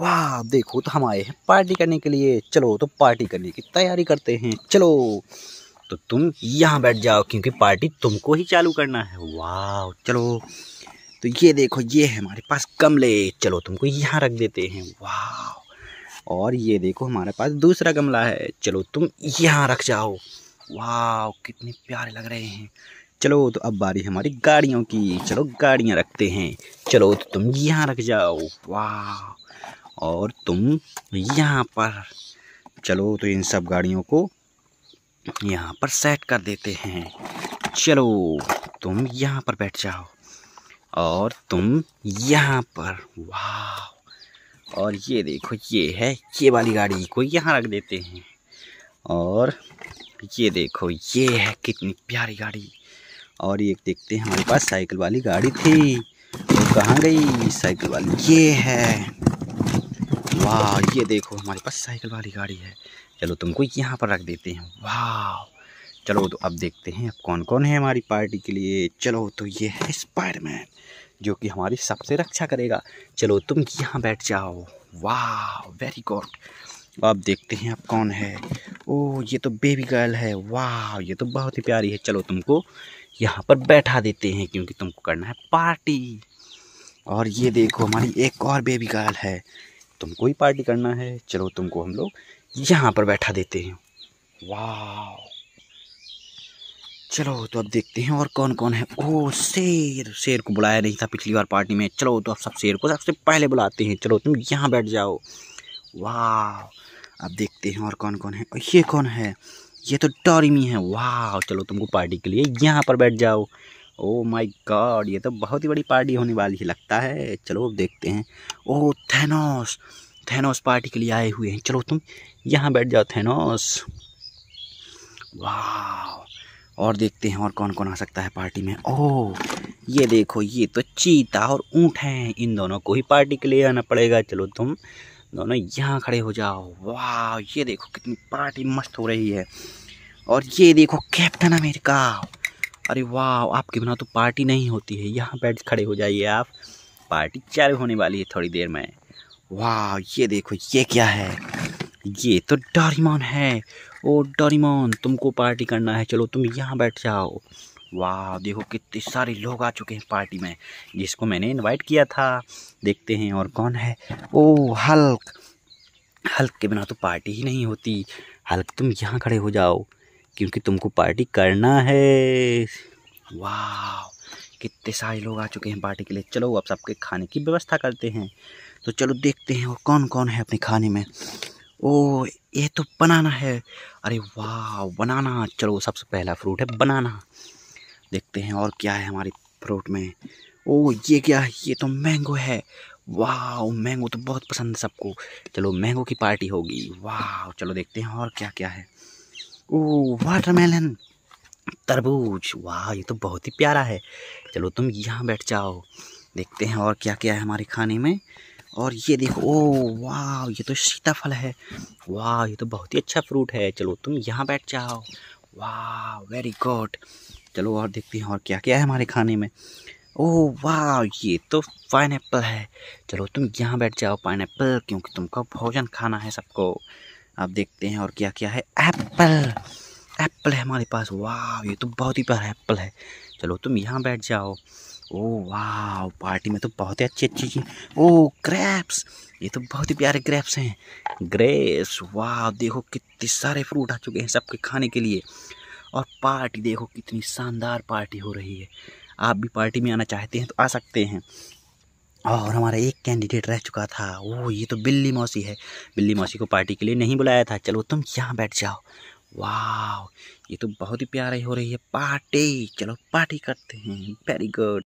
वाह देखो तो हम आए हैं पार्टी करने के लिए चलो तो पार्टी करने की तैयारी करते हैं चलो तो तुम यहाँ बैठ जाओ क्योंकि पार्टी तुमको ही चालू करना है वाह चलो तो ये देखो ये है हमारे पास गमले चलो तुमको यहाँ रख देते हैं वाह और ये देखो हमारे पास दूसरा गमला है चलो तुम यहाँ रख जाओ वाह कितने प्यारे लग रहे हैं चलो तो अब बारी हमारी गाड़ियों की चलो गाड़ियाँ रखते हैं चलो तो तुम यहाँ रख जाओ वाह और तुम यहाँ पर चलो तो इन सब गाड़ियों को यहाँ पर सेट कर देते हैं चलो तुम यहाँ पर बैठ जाओ और तुम यहाँ पर वाह और ये देखो ये है ये वाली गाड़ी को यहाँ रख देते हैं और ये देखो ये है कितनी प्यारी गाड़ी और ये देखते हैं हमारे पास साइकिल वाली गाड़ी थी वो तो कहाँ गई साइकिल वाली ये है वाह ये देखो हमारे पास साइकिल वाली गाड़ी है चलो तुमको यहाँ पर रख देते हैं वाह चलो तो अब देखते हैं अब कौन कौन है हमारी पार्टी के लिए चलो तो ये है स्पायरमैन जो कि हमारी सबसे रक्षा करेगा चलो तुम यहाँ बैठ जाओ वाह वेरी गुड अब देखते हैं अब कौन है ओ ये तो बेबी गर्ल है वाह ये तो बहुत ही प्यारी है चलो तुमको यहाँ पर बैठा देते हैं क्योंकि तुमको करना है पार्टी और ये देखो हमारी एक और बेबी गर्ल है तुमको ही पार्टी करना है चलो तुमको हम लोग यहाँ पर बैठा देते हैं वाह चलो तो अब देखते हैं और कौन कौन है ओ शेर शेर को बुलाया नहीं था पिछली बार पार्टी में चलो तो अब सब शेर को सबसे पहले बुलाते हैं चलो तुम यहाँ बैठ जाओ वाह अब देखते हैं और कौन कौन है और ये कौन है ये तो टॉरीमी है वाह चलो तुमको पार्टी के लिए यहाँ पर बैठ जाओ ओ माय गॉड ये तो बहुत ही बड़ी पार्टी होने वाली है लगता है चलो अब देखते हैं ओ थेनोस थेनोस पार्टी के लिए आए हुए हैं चलो तुम यहाँ बैठ जाओ थेनोस वाह और देखते हैं और कौन कौन आ सकता है पार्टी में ओ oh, ये देखो ये तो चीता और ऊँट हैं इन दोनों को ही पार्टी के लिए आना पड़ेगा चलो तुम दोनों यहाँ खड़े हो जाओ वाह ये देखो कितनी पार्टी मस्त हो रही है और ये देखो कैप्टन अमेरिका अरे वाह आपके बिना तो पार्टी नहीं होती है यहाँ बैठ खड़े हो जाइए आप पार्टी चालू होने वाली है थोड़ी देर में वाह ये देखो ये क्या है ये तो डॉरीमोन है ओ डॉरीमोन तुमको पार्टी करना है चलो तुम यहाँ बैठ जाओ वाह देखो कितने सारे लोग आ चुके हैं पार्टी में जिसको मैंने इनवाइट किया था देखते हैं और कौन है ओ हल्क हल्क के बिना तो पार्टी ही नहीं होती हल्क तुम यहाँ खड़े हो जाओ क्योंकि तुमको पार्टी करना है वाह कितने सारे लोग आ चुके हैं पार्टी के लिए चलो अब सबके खाने की व्यवस्था करते हैं तो चलो देखते हैं और कौन कौन है अपने खाने में ओ ये तो बनाना है अरे वाह बनाना चलो सबसे पहला फ्रूट है बनाना देखते हैं और क्या है हमारे फ्रूट में ओ ये क्या है ये तो मैंगो है वाह मैंगो तो बहुत पसंद है सबको चलो मैंगो की पार्टी होगी वाह चलो देखते हैं और क्या क्या है वाटरमेलन तरबूज वाह ये तो बहुत ही प्यारा है चलो तुम यहाँ बैठ जाओ देखते हैं और क्या क्या है हमारे खाने में और ये देखो ओ वाह ये तो सीताफल है वाह ये तो बहुत ही अच्छा फ्रूट है चलो तुम यहाँ बैठ जाओ वाह वेरी गुड चलो और देखते हैं और क्या क्या है हमारे खाने में ओ वाह ये तो पाइन है चलो तुम यहाँ बैठ जाओ पाइन क्योंकि तुमको भोजन खाना है सबको आप देखते हैं और क्या क्या है एप्पल एप्पल है हमारे पास वाह ये तो बहुत ही प्यारा एप्पल है चलो तुम यहाँ बैठ जाओ ओ वाह पार्टी में तो बहुत ही अच्छी अच्छी चीज़ ओ oh, क्रैप्स ये तो बहुत ही प्यारे ग्रेप्स हैं ग्रेप्स वाह देखो कितने सारे फ्रूट आ चुके हैं सबके खाने के लिए और पार्टी देखो कितनी शानदार पार्टी हो रही है आप भी पार्टी में आना चाहते हैं तो आ सकते हैं और हमारा एक कैंडिडेट रह चुका था वो ये तो बिल्ली मौसी है बिल्ली मौसी को पार्टी के लिए नहीं बुलाया था चलो तुम यहाँ बैठ जाओ वाह ये तो बहुत ही प्यारी हो रही है पार्टी चलो पार्टी करते हैं वेरी गुड